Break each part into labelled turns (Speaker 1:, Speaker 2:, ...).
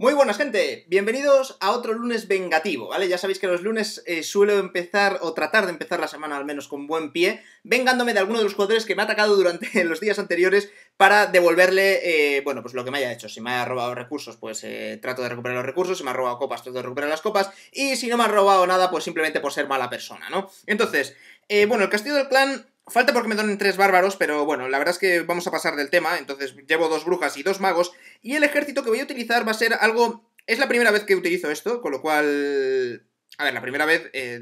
Speaker 1: Muy buenas gente, bienvenidos a otro lunes vengativo, ¿vale? Ya sabéis que los lunes eh, suelo empezar o tratar de empezar la semana al menos con buen pie, vengándome de alguno de los jugadores que me ha atacado durante los días anteriores para devolverle, eh, bueno, pues lo que me haya hecho. Si me ha robado recursos, pues eh, trato de recuperar los recursos, si me ha robado copas, trato de recuperar las copas, y si no me ha robado nada, pues simplemente por ser mala persona, ¿no? Entonces, eh, bueno, el castillo del clan Falta porque me donen tres bárbaros, pero bueno, la verdad es que vamos a pasar del tema, entonces llevo dos brujas y dos magos, y el ejército que voy a utilizar va a ser algo... Es la primera vez que utilizo esto, con lo cual... A ver, la primera vez eh,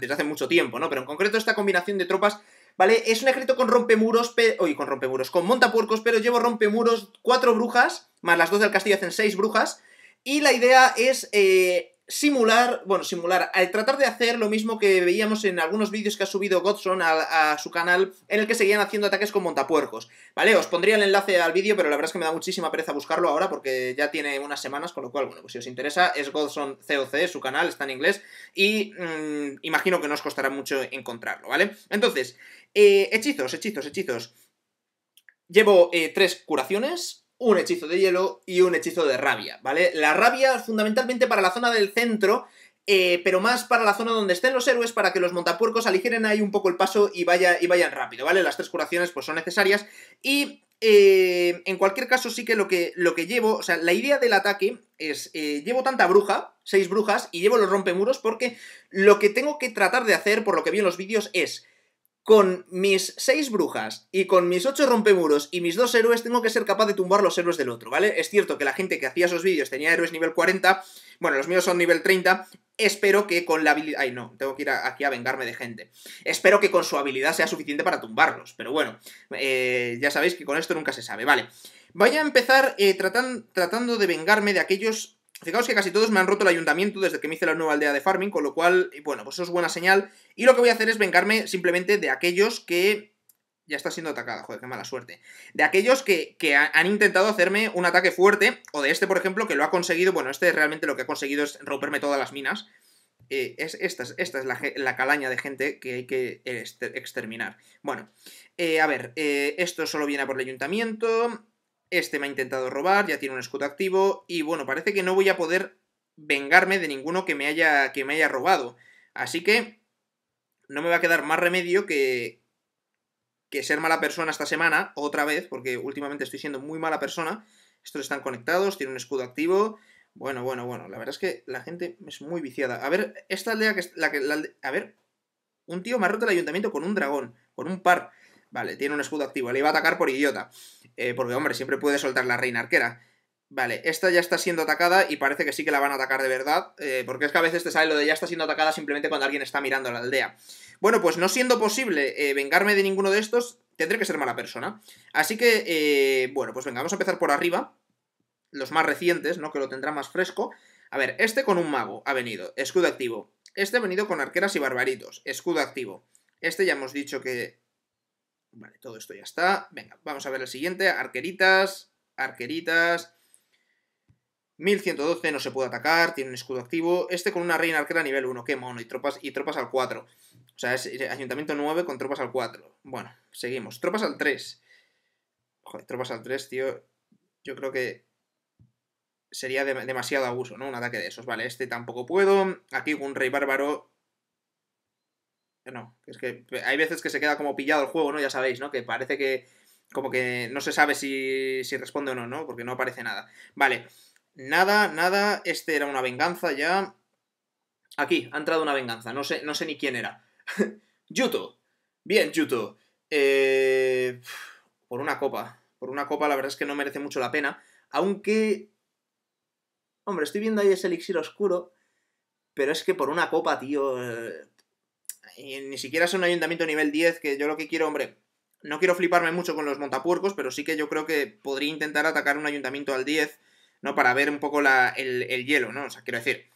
Speaker 1: desde hace mucho tiempo, ¿no? Pero en concreto esta combinación de tropas, ¿vale? Es un ejército con rompemuros, muros Oye, con rompemuros, con montapuercos, pero llevo rompemuros, cuatro brujas, más las dos del castillo hacen seis brujas, y la idea es eh, simular, bueno, simular, al tratar de hacer lo mismo que veíamos en algunos vídeos que ha subido Godson a, a, su canal, en el que seguían haciendo ataques con montapuercos. Vale, os pondría el enlace al vídeo, pero la verdad es que me da muchísima pereza buscarlo ahora porque ya tiene unas semanas, con lo cual, bueno, pues si os interesa, es Godson COC, su canal, está en inglés, y mm, imagino que no os costará mucho encontrarlo, ¿vale? Entonces, eh, hechizos, hechizos, hechizos. Llevo eh, tres curaciones, un hechizo de hielo y un hechizo de rabia, ¿vale? La rabia fundamentalmente para la zona del centro, eh, pero más para la zona donde estén los héroes para que los montapuercos aligeren ahí un poco el paso y, vaya, y vayan rápido, ¿vale? Las tres curaciones pues son necesarias y... Eh, en cualquier caso, sí que lo, que lo que llevo, o sea, la idea del ataque es, eh, llevo tanta bruja, seis brujas, y llevo los rompemuros porque lo que tengo que tratar de hacer, por lo que vi en los vídeos, es con mis seis brujas y con mis ocho rompemuros y mis dos héroes tengo que ser capaz de tumbar los héroes del otro, ¿vale? Es cierto que la gente que hacía esos vídeos tenía héroes nivel 40, bueno, los míos son nivel 30, espero que con la habilidad... Ay, no, tengo que ir aquí a vengarme de gente. Espero que con su habilidad sea suficiente para tumbarlos, pero bueno, eh, ya sabéis que con esto nunca se sabe, ¿vale? Voy a empezar eh, tratando de vengarme de aquellos Fijaos que casi todos me han roto el ayuntamiento desde que me hice la nueva aldea de farming, con lo cual, bueno, pues eso es buena señal. Y lo que voy a hacer es vengarme simplemente de aquellos que... Ya está siendo atacada, joder, qué mala suerte. De aquellos que, que han intentado hacerme un ataque fuerte, o de este, por ejemplo, que lo ha conseguido... Bueno, este realmente lo que ha conseguido es romperme todas las minas. Eh, es, esta es, esta es la, calaña de gente que hay que este, exterminar. Bueno, eh, a ver, eh, esto solo viene por el ayuntamiento. Este me ha intentado robar, ya tiene un escudo activo y bueno, parece que no voy a poder vengarme de ninguno que me haya, que me haya robado. Así que no me va a quedar más remedio que, que ser mala persona esta semana, otra vez, porque últimamente estoy siendo muy mala persona. Estos están conectados, tiene un escudo activo. Bueno, bueno, bueno, la verdad es que la gente es muy viciada. A ver, esta aldea que... La que a ver, un tío me ha roto el ayuntamiento con un dragón, con un par. Vale, tiene un escudo activo. Le iba a atacar por idiota. Eh, porque, hombre, siempre puede soltar la reina arquera. Vale, esta ya está siendo atacada y parece que sí que la van a atacar de verdad. Eh, porque es que a veces te sale lo de ya está siendo atacada simplemente cuando alguien está mirando a la aldea. Bueno, pues no siendo posible eh, vengarme de ninguno de estos, tendré que ser mala persona. Así que, bueno, pues venga, vamos a empezar por arriba. Los más recientes, ¿no? Que lo tendrá más fresco. A ver, este con un mago ha venido. Escudo activo. Este ha venido con arqueras y barbaritos. Escudo activo. Este ya hemos dicho que Vale, todo esto ya está. Venga, vamos a ver el siguiente. Arqueritas, arqueritas. 1112 no se puede atacar, tiene un escudo activo. Este con una reina arquera nivel 1, qué mono, y tropas, y tropas al 4. O sea, es ayuntamiento 9 con tropas al 4. Bueno, seguimos. Tropas al 3. Joder, tropas al 3, tío. Yo creo que sería demasiado abuso, ¿no? Un ataque de esos. Vale, este tampoco puedo. Aquí un rey bárbaro no, es que hay veces que se queda como pillado el juego, ¿no? Ya sabéis, ¿no? Que parece que como que no se sabe si, si responde o no, ¿no? Porque no aparece nada. Vale, nada, nada, este era una venganza ya. Aquí, ha entrado una venganza, no sé, no sé ni quién era. Yuto, bien, Yuto. Eh, por una copa, por una copa la verdad es que no merece mucho la pena, aunque... Hombre, estoy viendo ahí ese elixir oscuro, pero es que por una copa, tío... Eh, ni siquiera es un ayuntamiento nivel 10, que yo lo que quiero, hombre, no quiero fliparme mucho con los montapuercos, pero sí que yo creo que podría intentar atacar un ayuntamiento al 10, ¿no? Para ver un poco la, el, el, hielo, ¿no? O sea, quiero decir,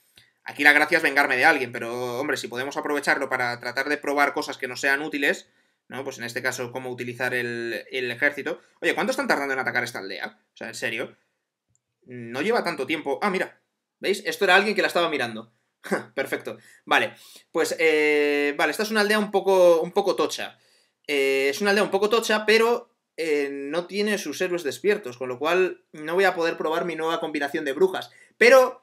Speaker 1: aquí la gracia es vengarme de alguien, pero hombre, si podemos aprovecharlo para tratar de probar cosas que no sean útiles, ¿no? Pues en este caso, cómo utilizar el, el ejército. Oye, ¿cuánto están tardando en atacar esta aldea? O sea, en serio. No lleva tanto tiempo. Ah, mira. ¿Veis? Esto era alguien que la estaba mirando. Perfecto. Vale, pues eh, vale, esta es una aldea un poco, un poco tocha. Eh, es una aldea un poco tocha, pero eh, no tiene sus héroes despiertos, con lo cual no voy a poder probar mi nueva combinación de brujas. Pero,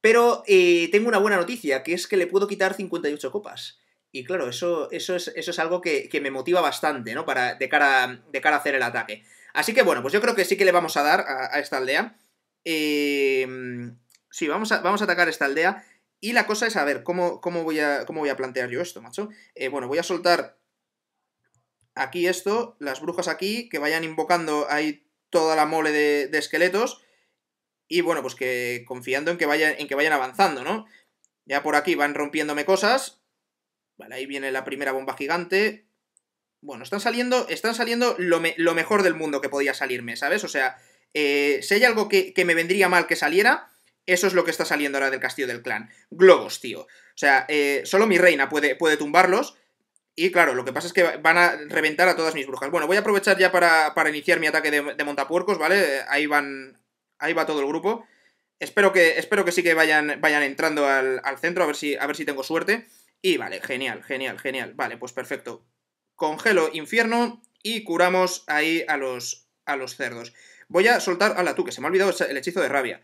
Speaker 1: pero tengo una buena noticia, que es que le puedo quitar 58 copas. Y claro, eso, eso, es, eso es algo que, me motiva bastante, ¿no? Para, de, cara, de cara a hacer el ataque. Así que bueno, pues yo creo que sí que le vamos a dar a, esta aldea. Eh, sí, vamos a, vamos a atacar esta aldea. Y la cosa es, a ver, ¿cómo, cómo, voy, a, cómo voy a plantear yo esto, macho? Eh, bueno, voy a soltar aquí esto, las brujas aquí, que vayan invocando ahí toda la mole de, esqueletos. Y bueno, pues que confiando en que, vayan en que vayan avanzando, ¿no? Ya por aquí van rompiéndome cosas. Vale, ahí viene la primera bomba gigante. Bueno, están saliendo, están saliendo lo, mejor del mundo que podía salirme, ¿sabes? O sea, eh, si hay algo que me vendría mal que saliera, eso es lo que está saliendo ahora del castillo del clan. Globos, tío. O sea, eh, solo mi reina puede, puede tumbarlos. Y claro, lo que pasa es que van a reventar a todas mis brujas. Bueno, voy a aprovechar ya para, iniciar mi ataque de, montapuercos, ¿vale? Ahí van. Ahí va todo el grupo. Espero que, espero que sí que vayan, vayan entrando al, centro, a ver, si, a ver si tengo suerte. Y vale, genial, genial, genial. Vale, pues perfecto. Congelo infierno y curamos ahí a los, a los cerdos. Voy a soltar. ¡Hala, tú! Que se me ha olvidado el hechizo de rabia.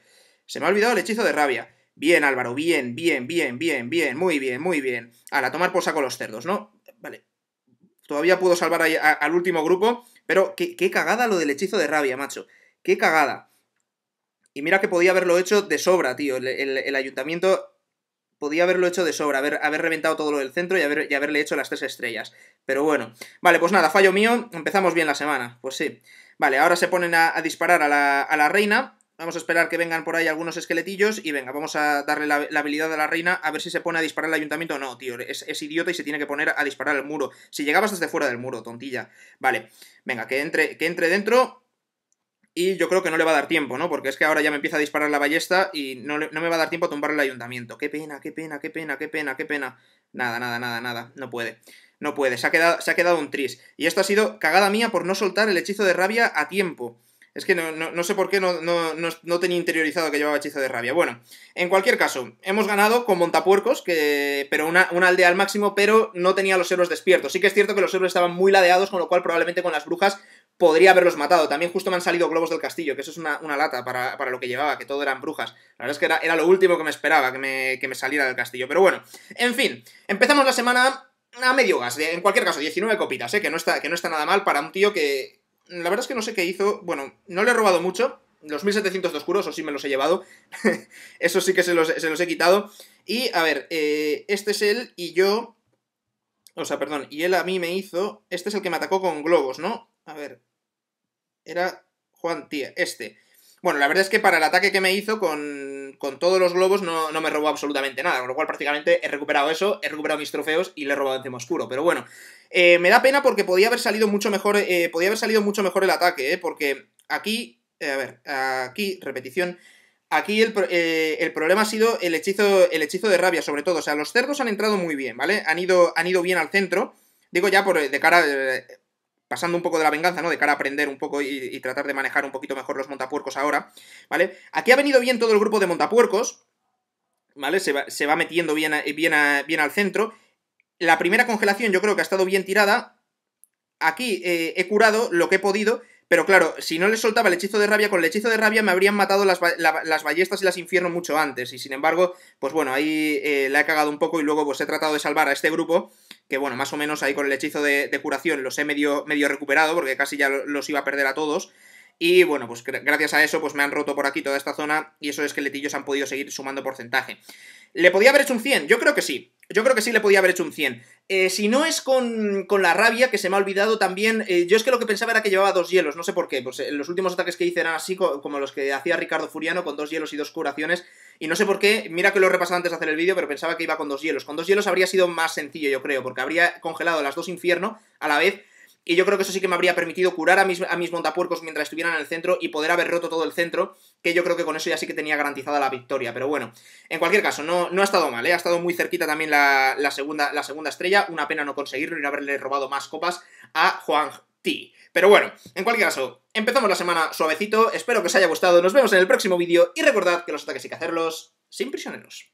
Speaker 1: Se me ha olvidado el hechizo de rabia. Bien, Álvaro, bien, bien, bien, bien, bien, muy bien, muy bien. A la tomar posa con los cerdos, ¿no? Vale. Todavía puedo salvar al último grupo, pero qué, cagada lo del hechizo de rabia, macho. Qué cagada. Y mira que podía haberlo hecho de sobra, tío. El, ayuntamiento podía haberlo hecho de sobra, haber, haber reventado todo lo del centro y, haberle hecho las tres estrellas. Pero bueno. Vale, pues nada, fallo mío. Empezamos bien la semana. Pues sí. Vale, ahora se ponen a, a disparar a la, a la reina. Vamos a esperar que vengan por ahí algunos esqueletillos y venga, vamos a darle la, habilidad a la reina a ver si se pone a disparar el ayuntamiento. No, tío, es, idiota y se tiene que poner a disparar al muro. Si llegabas desde fuera del muro, tontilla. Vale, venga, que entre, que entre dentro y yo creo que no le va a dar tiempo, ¿no? Porque es que ahora ya me empieza a disparar la ballesta y no, me va a dar tiempo a tumbar el ayuntamiento. Qué pena, qué pena, qué pena, qué pena, qué pena. Nada, nada, nada, nada, no puede. No puede, se ha quedado, se ha quedado un tris. Y esto ha sido cagada mía por no soltar el hechizo de rabia a tiempo. Es que no, sé por qué no, tenía interiorizado que llevaba hechizo de rabia. Bueno, en cualquier caso, hemos ganado con montapuercos, que, pero una, aldea al máximo, pero no tenía los héroes despiertos. Sí que es cierto que los héroes estaban muy ladeados, con lo cual probablemente con las brujas podría haberlos matado. También justo me han salido globos del castillo, que eso es una, lata para, lo que llevaba, que todo eran brujas. La verdad es que era, lo último que me esperaba, que me, saliera del castillo. Pero bueno, en fin, empezamos la semana a medio gas, en cualquier caso, 19 copitas, ¿eh? que, no está, que no está nada mal para un tío que, la verdad es que no sé qué hizo. Bueno, no le he robado mucho. Los 1700 de oscuros, o sí me los he llevado. Eso sí que se los, he quitado. Y, a ver, eh, este es él y yo... O sea, perdón, y él a mí me hizo... Este es el que me atacó con globos, ¿no? A ver... Era Juan Tía, este. Bueno, la verdad es que para el ataque que me hizo con, todos los globos no, me robó absolutamente nada, con lo cual prácticamente he recuperado eso, he recuperado mis trofeos y le he robado encima oscuro. Pero bueno, eh, me da pena porque podía haber salido mucho mejor, eh, podía haber salido mucho mejor el ataque, eh, porque aquí, eh, a ver, aquí, repetición... Aquí el, problema ha sido el hechizo, el hechizo de rabia, sobre todo. O sea, los cerdos han entrado muy bien, ¿vale? Han ido, han ido bien al centro. Digo ya por de cara pasando un poco de la venganza, ¿no? De cara a aprender un poco y, tratar de manejar un poquito mejor los montapuercos ahora, ¿vale? Aquí ha venido bien todo el grupo de montapuercos, ¿vale? Se va, metiendo bien, bien, al centro. La primera congelación yo creo que ha estado bien tirada. Aquí eh, he curado lo que he podido, pero claro, si no le soltaba el hechizo de rabia, con el hechizo de rabia me habrían matado las, ballestas y las infierno mucho antes. Y sin embargo, pues bueno, ahí eh, la he cagado un poco y luego pues he tratado de salvar a este grupo que bueno, más o menos ahí con el hechizo de, curación los he medio, medio recuperado, porque casi ya los iba a perder a todos. Y bueno, pues gracias a eso pues me han roto por aquí toda esta zona y eso esos esqueletillos han podido seguir sumando porcentaje. ¿Le podía haber hecho un 100? Yo creo que sí. Yo creo que sí le podía haber hecho un 100. Eh, si no es con, la rabia, que se me ha olvidado también... Eh, yo es que lo que pensaba era que llevaba dos hielos, no sé por qué. Pues eh, los últimos ataques que hice eran así, como los que hacía Ricardo Furiano, con dos hielos y dos curaciones. Y no sé por qué, mira que lo he antes de hacer el vídeo, pero pensaba que iba con dos hielos. Con dos hielos habría sido más sencillo, yo creo, porque habría congelado las dos infierno a la vez y yo creo que eso sí que me habría permitido curar a mis, a mis montapuercos mientras estuvieran en el centro y poder haber roto todo el centro, que yo creo que con eso ya sí que tenía garantizada la victoria. Pero bueno, en cualquier caso, no, no ha estado mal, ¿eh? ha estado muy cerquita también la, segunda, la segunda estrella. Una pena no conseguirlo y no haberle robado más copas a Juan Ti. Pero bueno, en cualquier caso, empezamos la semana suavecito, espero que os haya gustado, nos vemos en el próximo vídeo y recordad que los ataques hay que hacerlos sin prisioneros.